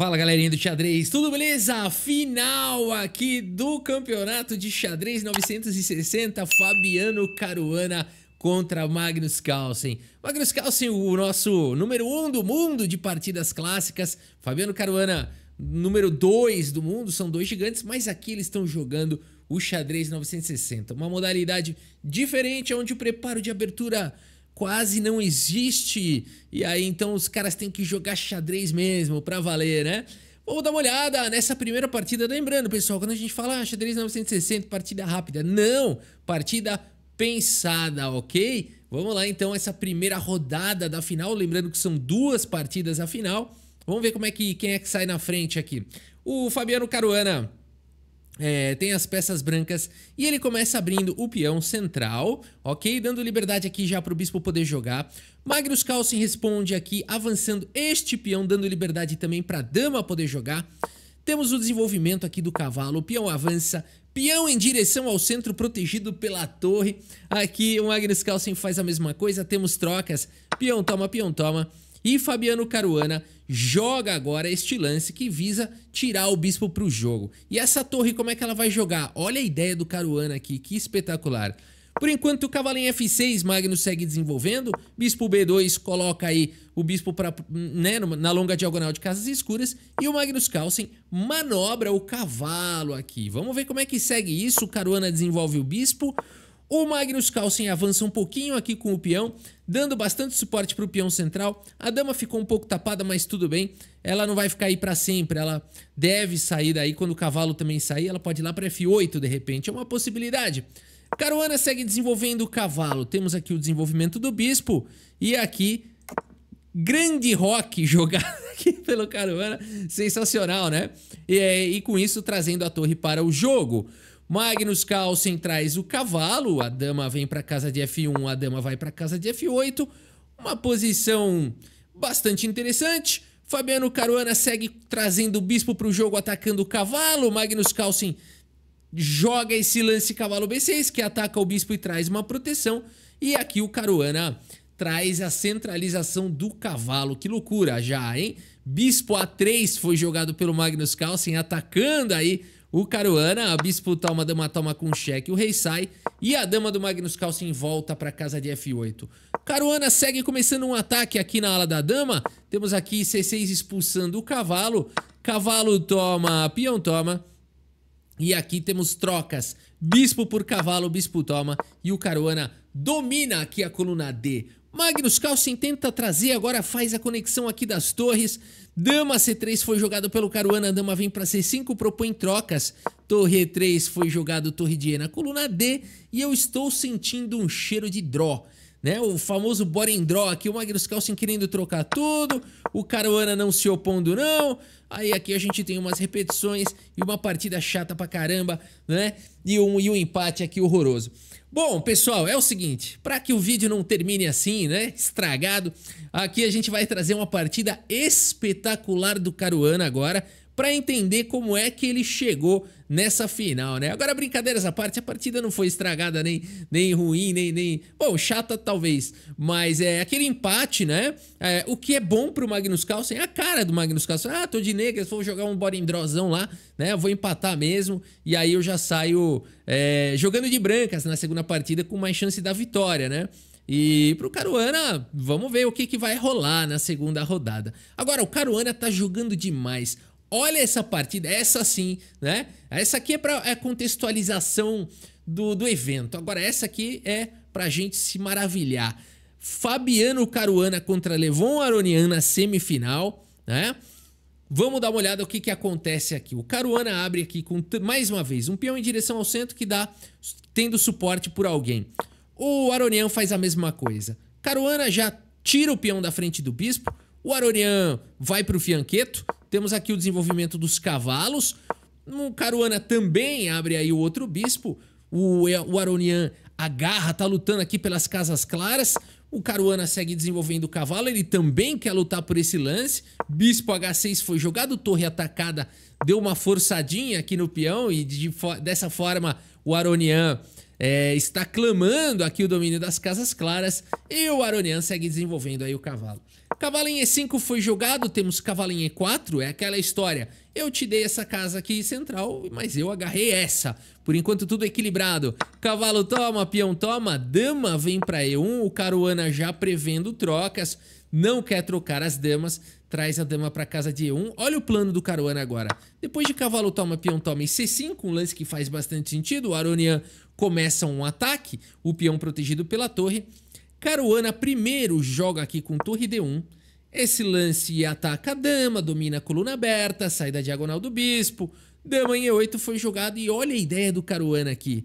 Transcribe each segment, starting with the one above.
Fala galerinha do xadrez, tudo beleza? Final aqui do campeonato de xadrez 960, Fabiano Caruana contra Magnus Carlsen. Magnus Carlsen, o nosso número 1 um do mundo de partidas clássicas, Fabiano Caruana, número 2 do mundo, são dois gigantes, mas aqui eles estão jogando o xadrez 960, uma modalidade diferente onde o preparo de abertura quase não existe. E aí então os caras têm que jogar xadrez mesmo para valer, né? Vamos dar uma olhada nessa primeira partida. Lembrando, pessoal, quando a gente fala ah, xadrez 960, partida rápida. Não! Partida pensada, ok? Vamos lá então, essa primeira rodada da final. Lembrando que são duas partidas a final. Vamos ver como é que quem é que sai na frente aqui. O Fabiano Caruana é, tem as peças brancas e ele começa abrindo o peão central, ok? Dando liberdade aqui já para o bispo poder jogar. Magnus Carlsen responde aqui, avançando este peão, dando liberdade também para a dama poder jogar. Temos o desenvolvimento aqui do cavalo, o peão avança, peão em direção ao centro protegido pela torre. Aqui o Magnus Carlsen faz a mesma coisa, temos trocas, peão toma, peão toma. E Fabiano Caruana joga agora este lance que visa tirar o Bispo para o jogo. E essa torre, como é que ela vai jogar? Olha a ideia do Caruana aqui, que espetacular. Por enquanto, o cavalo em F6, Magnus segue desenvolvendo. Bispo B2 coloca aí o bispo pra, né, na longa diagonal de Casas Escuras. E o Magnus Carlsen manobra o cavalo aqui. Vamos ver como é que segue isso. O Caruana desenvolve o bispo. O Magnus Carlsen avança um pouquinho aqui com o peão, dando bastante suporte para o peão central. A dama ficou um pouco tapada, mas tudo bem. Ela não vai ficar aí para sempre, ela deve sair daí. Quando o cavalo também sair, ela pode ir lá para F8 de repente, é uma possibilidade. Caruana segue desenvolvendo o cavalo. Temos aqui o desenvolvimento do bispo e aqui grande rock jogado aqui pelo Caruana. Sensacional, né? E, e com isso trazendo a torre para o jogo. Magnus Carlsen traz o cavalo, a dama vem para casa de F1, a dama vai para casa de F8. Uma posição bastante interessante. Fabiano Caruana segue trazendo o bispo para o jogo, atacando o cavalo. Magnus Carlsen joga esse lance cavalo B6, que ataca o bispo e traz uma proteção. E aqui o Caruana traz a centralização do cavalo. Que loucura já, hein? Bispo A3 foi jogado pelo Magnus Carlsen, atacando aí o Caruana, a bispo toma, a dama toma com cheque, o rei sai e a dama do Magnus Carlsen volta para casa de F8. Caruana segue começando um ataque aqui na ala da dama. Temos aqui C6 expulsando o cavalo. Cavalo toma, peão toma. E aqui temos trocas. Bispo por cavalo, bispo toma. E o Caruana domina aqui a coluna D. Magnus Carlsen tenta trazer, agora faz a conexão aqui das torres. Dama C3 foi jogado pelo Caruana, dama vem para C5, propõe trocas. Torre E3 foi jogado torre de E na coluna D e eu estou sentindo um cheiro de draw né? O famoso Borendró aqui, o Magnus Carlsen querendo trocar tudo, o Caruana não se opondo não. Aí aqui a gente tem umas repetições e uma partida chata pra caramba, né? E um, e um empate aqui horroroso. Bom, pessoal, é o seguinte, para que o vídeo não termine assim, né, estragado, aqui a gente vai trazer uma partida espetacular do Caruana agora, para entender como é que ele chegou nessa final, né? Agora, brincadeiras à parte, a partida não foi estragada nem, nem ruim, nem, nem. Bom, chata talvez, mas é aquele empate, né? É, o que é bom pro Magnus Carlsen é a cara do Magnus Carlsen. Ah, tô de negras, vou jogar um borindrozão lá, né? Vou empatar mesmo, e aí eu já saio é, jogando de brancas na segunda partida com mais chance da vitória, né? E pro Caruana, vamos ver o que, que vai rolar na segunda rodada. Agora, o Caruana tá jogando demais. Olha essa partida, essa sim, né? Essa aqui é para é contextualização do, do evento. Agora, essa aqui é para gente se maravilhar. Fabiano Caruana contra Levon Aronian na semifinal, né? Vamos dar uma olhada o que, que acontece aqui. O Caruana abre aqui com, mais uma vez, um peão em direção ao centro que dá, tendo suporte por alguém. O Aronian faz a mesma coisa. Caruana já tira o peão da frente do bispo. O Aronian vai para o fianqueto, temos aqui o desenvolvimento dos cavalos. o Caruana também abre aí o outro bispo. O, é, o Aronian agarra, tá lutando aqui pelas casas claras. O Caruana segue desenvolvendo o cavalo, ele também quer lutar por esse lance. Bispo H6 foi jogado, torre atacada, deu uma forçadinha aqui no peão e de, de, dessa forma o Aronian é, está clamando aqui o domínio das casas claras e o Aronian segue desenvolvendo aí o cavalo. Cavalo em E5 foi jogado, temos cavalo em E4, é aquela história. Eu te dei essa casa aqui central, mas eu agarrei essa. Por enquanto tudo equilibrado. Cavalo toma, peão toma, dama vem para E1, o Caruana já prevendo trocas, não quer trocar as damas, traz a dama para casa de E1. Olha o plano do Caruana agora. Depois de cavalo toma, peão toma e C5, um lance que faz bastante sentido, o Aronian começa um ataque, o peão protegido pela torre Caruana primeiro joga aqui com torre D1. Esse lance ataca a dama, domina a coluna aberta, sai da diagonal do bispo. Dama em E8 foi jogado e olha a ideia do Caruana aqui.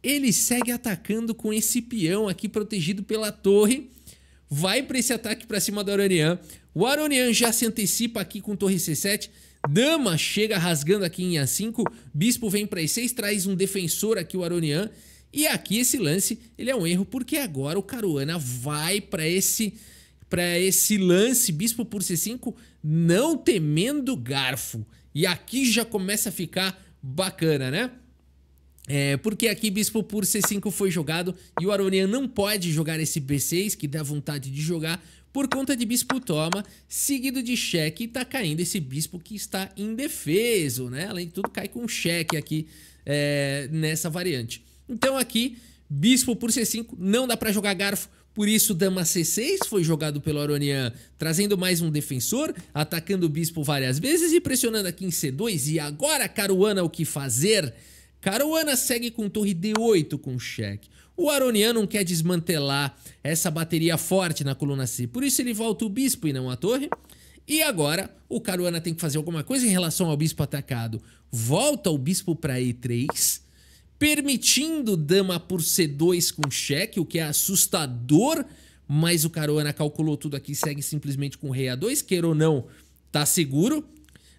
Ele segue atacando com esse peão aqui protegido pela torre. Vai para esse ataque para cima do Aronian. O Aronian já se antecipa aqui com torre C7. Dama chega rasgando aqui em A5. Bispo vem para E6, traz um defensor aqui o Aronian. E aqui esse lance, ele é um erro porque agora o Caruana vai para esse para esse lance bispo por c5 não temendo garfo. E aqui já começa a ficar bacana, né? É, porque aqui bispo por c5 foi jogado e o Aronian não pode jogar esse b6 que dá vontade de jogar por conta de bispo toma, seguido de cheque e tá caindo esse bispo que está indefeso, né? Além de tudo, cai com cheque aqui é, nessa variante. Então aqui, bispo por C5, não dá para jogar garfo, por isso dama C6 foi jogado pelo Aronian, trazendo mais um defensor, atacando o bispo várias vezes e pressionando aqui em C2. E agora Caruana o que fazer? Caruana segue com torre D8 com cheque. O Aronian não quer desmantelar essa bateria forte na coluna C, por isso ele volta o bispo e não a torre. E agora o Caruana tem que fazer alguma coisa em relação ao bispo atacado. Volta o bispo para E3 permitindo dama por C2 com cheque, o que é assustador, mas o Caruana calculou tudo aqui, segue simplesmente com rei A2, queira ou não, tá seguro.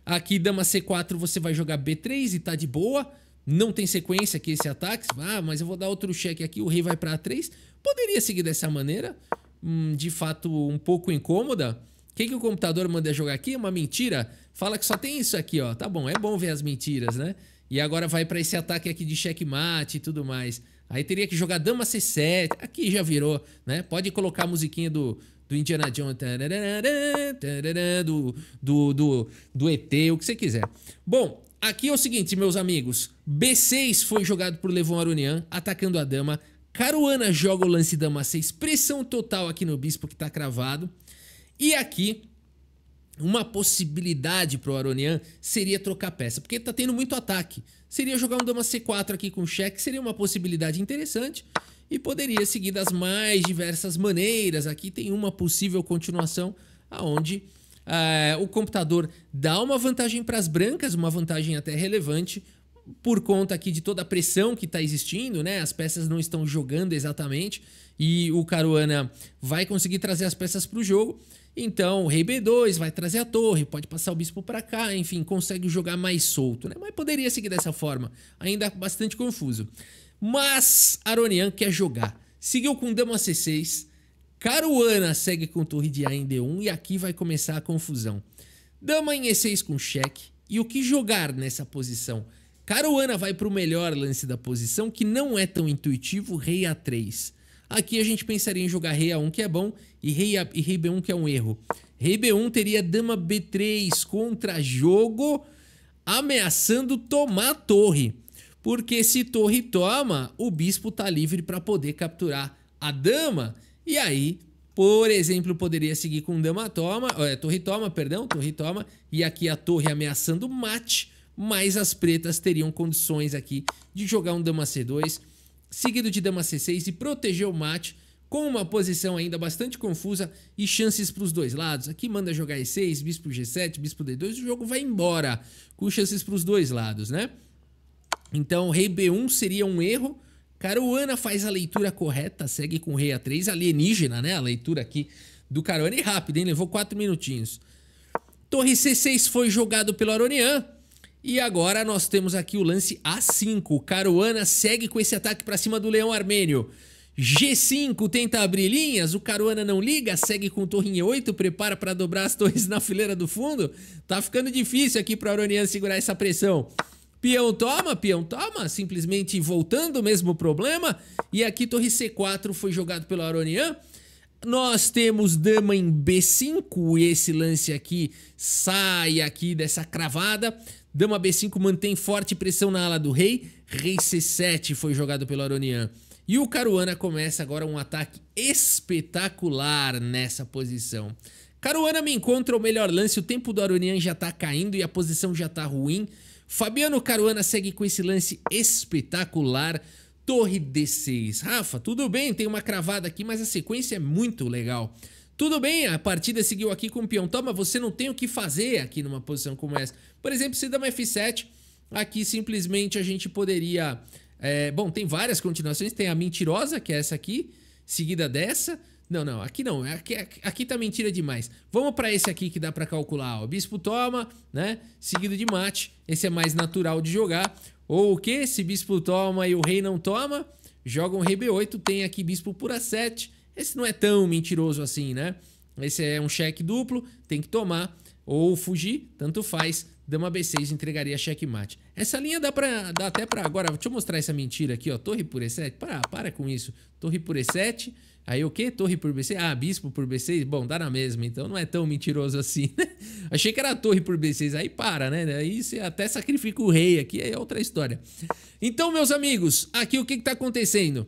Aqui dama C4 você vai jogar B3 e tá de boa, não tem sequência aqui esse ataque, ah, mas eu vou dar outro cheque aqui, o rei vai para A3. Poderia seguir dessa maneira, hum, de fato um pouco incômoda. O que, que o computador manda jogar aqui? É uma mentira? Fala que só tem isso aqui, ó. Tá bom, é bom ver as mentiras, né? E agora vai para esse ataque aqui de checkmate e tudo mais. Aí teria que jogar dama C7. Aqui já virou, né? Pode colocar a musiquinha do, do Indiana Jones, do, do, do, do ET, o que você quiser. Bom, aqui é o seguinte, meus amigos. B6 foi jogado por Levon Aronian, atacando a dama. Caruana joga o lance dama 6, pressão total aqui no bispo que tá cravado. E aqui uma possibilidade para o Aronian seria trocar peça, porque tá tendo muito ataque. Seria jogar um dama C4 aqui com cheque, seria uma possibilidade interessante e poderia seguir das mais diversas maneiras. Aqui tem uma possível continuação aonde eh, o computador dá uma vantagem para as brancas, uma vantagem até relevante, por conta aqui de toda a pressão que está existindo, né? As peças não estão jogando exatamente e o Caruana vai conseguir trazer as peças para o jogo. Então, o rei B2 vai trazer a torre, pode passar o bispo para cá, enfim, consegue jogar mais solto, né? Mas poderia seguir dessa forma, ainda bastante confuso. Mas Aronian quer jogar. Seguiu com dama C6, Caruana segue com torre de A em D1 e aqui vai começar a confusão. Dama em E6 com cheque. E o que jogar nessa posição? Caruana vai para o melhor lance da posição, que não é tão intuitivo, rei A3. Aqui a gente pensaria em jogar rei A1, que é bom, e rei, a, e rei B1, que é um erro. Rei B1 teria dama B3 contra jogo, ameaçando tomar torre. Porque se torre toma, o bispo tá livre para poder capturar a dama. E aí, por exemplo, poderia seguir com dama toma, é, torre toma, perdão, torre toma, e aqui a torre ameaçando mate, mas as pretas teriam condições aqui de jogar um dama C2 seguido de dama C6 e protegeu o mate, com uma posição ainda bastante confusa e chances para os dois lados. Aqui manda jogar E6, bispo G7, bispo D2, o jogo vai embora, com chances para os dois lados, né? Então, rei B1 seria um erro. Caruana faz a leitura correta, segue com rei A3, alienígena, né? A leitura aqui do Caruana e rápida, hein? Levou 4 minutinhos. Torre C6 foi jogado pelo Aronian. E agora nós temos aqui o lance A5. Caruana segue com esse ataque para cima do Leão Armênio. G5 tenta abrir linhas, o Caruana não liga, segue com torre em 8, prepara para dobrar as torres na fileira do fundo. Tá ficando difícil aqui para Aronian segurar essa pressão. Peão toma, peão toma, simplesmente voltando o mesmo problema. E aqui torre C4 foi jogado pelo Aronian. Nós temos dama em B5 e esse lance aqui sai aqui dessa cravada. Dama B5 mantém forte pressão na ala do rei. Rei C7 foi jogado pelo Aronian. E o Caruana começa agora um ataque espetacular nessa posição. Caruana me encontra o melhor lance, o tempo do Aronian já tá caindo e a posição já tá ruim. Fabiano Caruana segue com esse lance espetacular torre D6. Rafa, tudo bem? Tem uma cravada aqui, mas a sequência é muito legal. Tudo bem, a partida seguiu aqui com o peão. Toma, você não tem o que fazer aqui numa posição como essa. Por exemplo, se dá uma F7, aqui simplesmente a gente poderia... É, bom, tem várias continuações. Tem a mentirosa, que é essa aqui, seguida dessa... Não, não, aqui não, aqui, aqui tá mentira demais. Vamos para esse aqui que dá para calcular, ó. Bispo toma, né? Seguido de mate, esse é mais natural de jogar. Ou o que? Se bispo toma e o rei não toma, jogam rei B8, tem aqui bispo por A7. Esse não é tão mentiroso assim, né? Esse é um cheque duplo, tem que tomar ou fugir, tanto faz. Dama B6 entregaria xeque-mate. Essa linha dá, pra, dá até pra agora. Deixa eu mostrar essa mentira aqui, ó. Torre por E7. Para, para com isso. Torre por E7 Aí o quê? Torre por B6? Ah, bispo por B6? Bom, dá na mesma, então não é tão mentiroso assim, né? Achei que era torre por B6, aí para, né? Aí você até sacrifica o rei aqui, é outra história. Então, meus amigos, aqui o que, está acontecendo?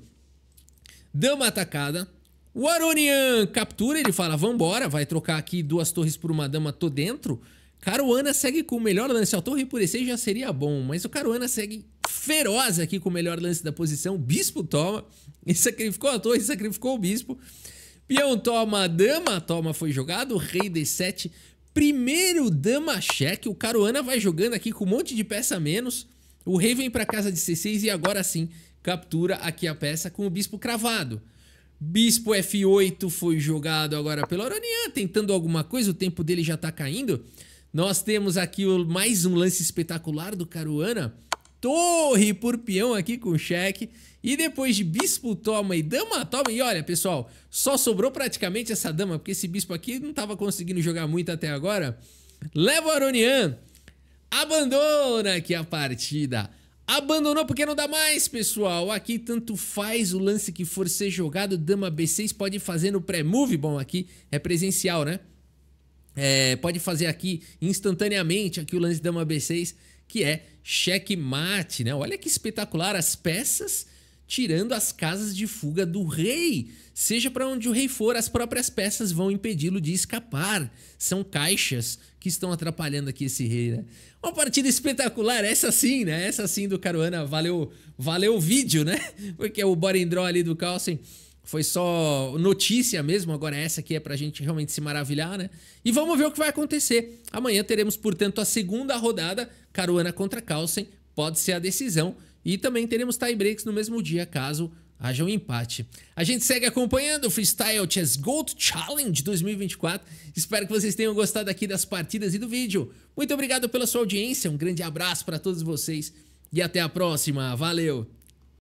Dama atacada. O Aronian captura, ele fala, vambora, vai trocar aqui duas torres por uma dama, tô dentro. Caruana segue com o melhor lance. A torre por E6 já seria bom, mas o Caruana segue feroz aqui com o melhor lance da posição. O bispo toma. sacrificou a torre, sacrificou o bispo. Peão toma dama. Toma foi jogado. Rei D7. Primeiro dama cheque. O Caruana vai jogando aqui com um monte de peça a menos. O rei vem para casa de C6 e agora sim captura aqui a peça com o bispo cravado. Bispo F8 foi jogado agora pelo Aronian, tentando alguma coisa, o tempo dele já tá caindo. Nós temos aqui mais um lance espetacular do Caruana torre por peão aqui com cheque. E depois de bispo toma e dama toma. E olha, pessoal, só sobrou praticamente essa dama, porque esse bispo aqui não estava conseguindo jogar muito até agora. Leva o Aronian. Abandona aqui a partida. Abandonou porque não dá mais, pessoal. Aqui tanto faz o lance que for ser jogado. Dama B6 pode fazer no pré-move. Bom, aqui é presencial, né? É, pode fazer aqui instantaneamente aqui o lance dama B6, que é checkmate, né? Olha que espetacular as peças tirando as casas de fuga do rei. Seja para onde o rei for, as próprias peças vão impedi-lo de escapar. São caixas que estão atrapalhando aqui esse rei, né? Uma partida espetacular, essa sim, né? Essa sim do Caruana, valeu, valeu o vídeo, né? Porque é o Borendró ali do Carlsen foi só notícia mesmo, agora essa aqui é pra gente realmente se maravilhar, né? E vamos ver o que vai acontecer. Amanhã teremos, portanto, a segunda rodada, Caruana contra Carlsen, pode ser a decisão. E também teremos tie breaks no mesmo dia, caso haja um empate. A gente segue acompanhando o Freestyle Chess Gold Challenge 2024. Espero que vocês tenham gostado aqui das partidas e do vídeo. Muito obrigado pela sua audiência, um grande abraço para todos vocês e até a próxima. Valeu!